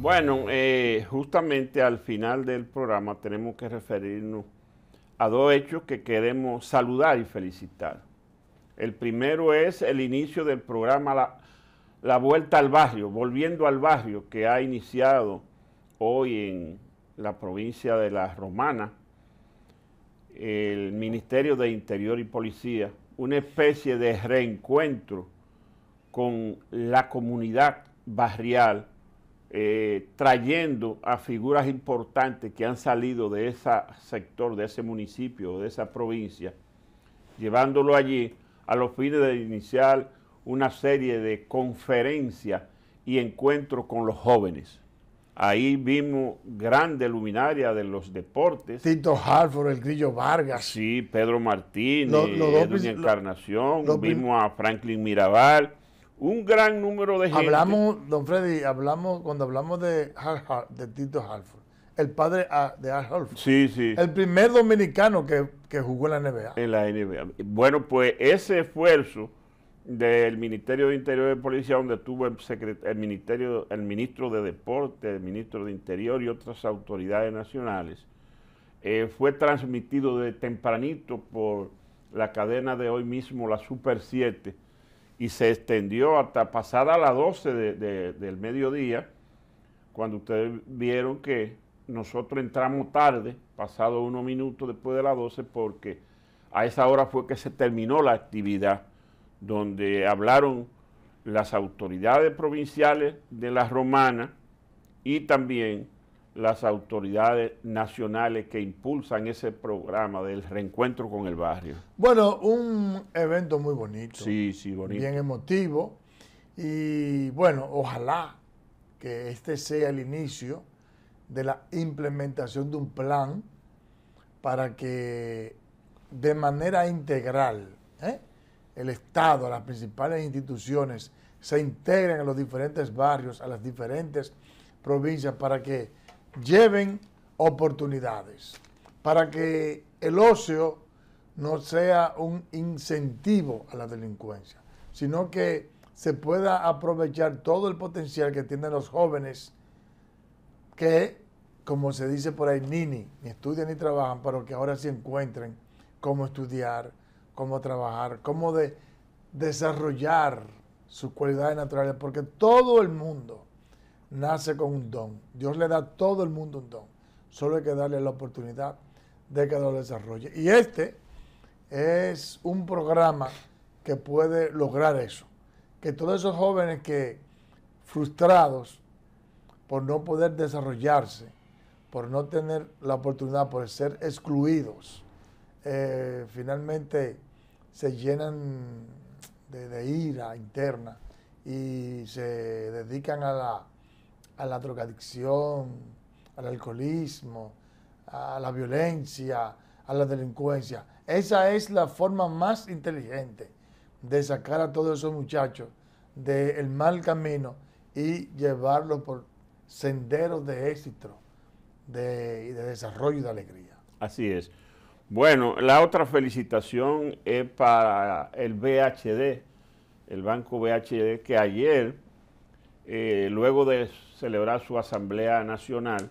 Bueno, eh, justamente al final del programa tenemos que referirnos a dos hechos que queremos saludar y felicitar. El primero es el inicio del programa la, la, Vuelta al Barrio, Volviendo al Barrio, que ha iniciado hoy en la provincia de La Romana, el Ministerio de Interior y Policía, una especie de reencuentro con la comunidad barrial eh, trayendo a figuras importantes que han salido de ese sector, de ese municipio, de esa provincia, llevándolo allí a los fines de iniciar una serie de conferencias y encuentros con los jóvenes. Ahí vimos grandes luminarias de los deportes. Tito Harford, el Grillo Vargas. Sí, Pedro Martínez, la Encarnación. vimos a Franklin Mirabal un gran número de gente. Hablamos, don Freddy, hablamos cuando hablamos de, Tito Halford, el padre ah, de Halford. Sí, sí. El primer dominicano que, jugó en la NBA. En la NBA. Bueno, pues ese esfuerzo del Ministerio de Interior y Policía, donde tuvo el, ministerio, el ministro de Deporte, el ministro de Interior y otras autoridades nacionales, eh, fue transmitido de tempranito por la cadena de hoy mismo, la Super 7, y se extendió hasta pasada las 12 del mediodía, cuando ustedes vieron que nosotros entramos tarde, pasado unos minutos después de las 12, porque a esa hora fue que se terminó la actividad, donde hablaron las autoridades provinciales de la Romana y también las autoridades nacionales que impulsan ese programa del reencuentro con el barrio? Bueno, un evento muy bonito. Sí, sí, bonito. Bien emotivo. Y bueno, ojalá que este sea el inicio de la implementación de un plan para que de manera integral ¿eh? el Estado, las principales instituciones, se integren a los diferentes barrios, a las diferentes provincias, para que lleven oportunidades para que el ocio no sea un incentivo a la delincuencia, sino que se pueda aprovechar todo el potencial que tienen los jóvenes que, como se dice por ahí, ni, ni, estudian ni trabajan, pero que ahora se sí encuentren cómo estudiar, cómo trabajar, cómo desarrollar sus cualidades naturales, porque todo el mundo nace con un don. Dios le da a todo el mundo un don. Solo hay que darle la oportunidad de que lo desarrolle. Y este es un programa que puede lograr eso. Que todos esos jóvenes que frustrados por no poder desarrollarse, por no tener la oportunidad, por ser excluidos, eh, finalmente se llenan de ira interna y se dedican a la a la drogadicción, al alcoholismo, a la violencia, a la delincuencia. Esa es la forma más inteligente de sacar a todos esos muchachos del mal camino y llevarlos por senderos de éxito, y de desarrollo y de alegría. Así es. Bueno, la otra felicitación es para el BHD, el Banco BHD, que ayer eh, luego de celebrar su Asamblea Nacional,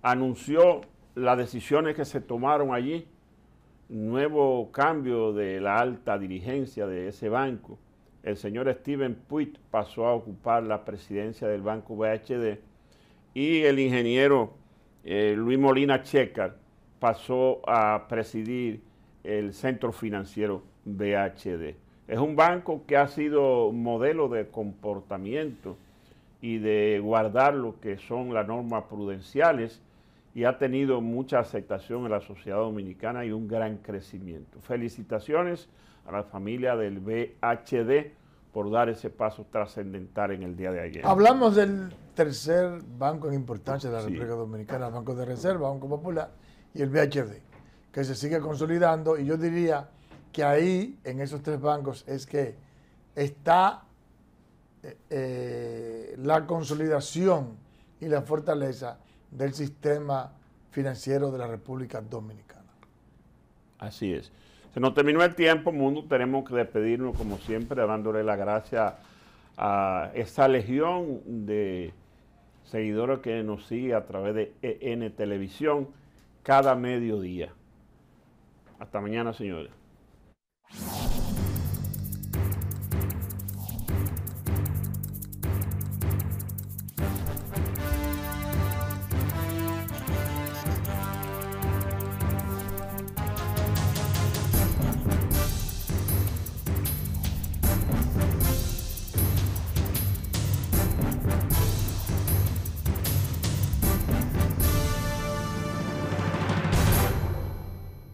anunció las decisiones que se tomaron allí, nuevo cambio de la alta dirigencia de ese banco. El señor Steven Puig pasó a ocupar la presidencia del Banco BHD y el ingeniero eh, Luis Molina Checar pasó a presidir el Centro Financiero BHD. Es un banco que ha sido modelo de comportamiento y de guardar lo que son las normas prudenciales y ha tenido mucha aceptación en la sociedad dominicana y un gran crecimiento. Felicitaciones a la familia del BHD por dar ese paso trascendental en el día de ayer. Hablamos del tercer banco en importancia de la República Dominicana, el Banco de Reserva, Banco Popular y el BHD, que se sigue consolidando y yo diría que ahí, en esos tres bancos, es que está eh, eh la consolidación y la fortaleza del sistema financiero de la República Dominicana. Así es. Se nos terminó el tiempo, mundo. Tenemos que despedirnos, como siempre, dándole la gracia a esa legión de seguidores que nos sigue a través de EN Televisión cada mediodía. Hasta mañana, señores.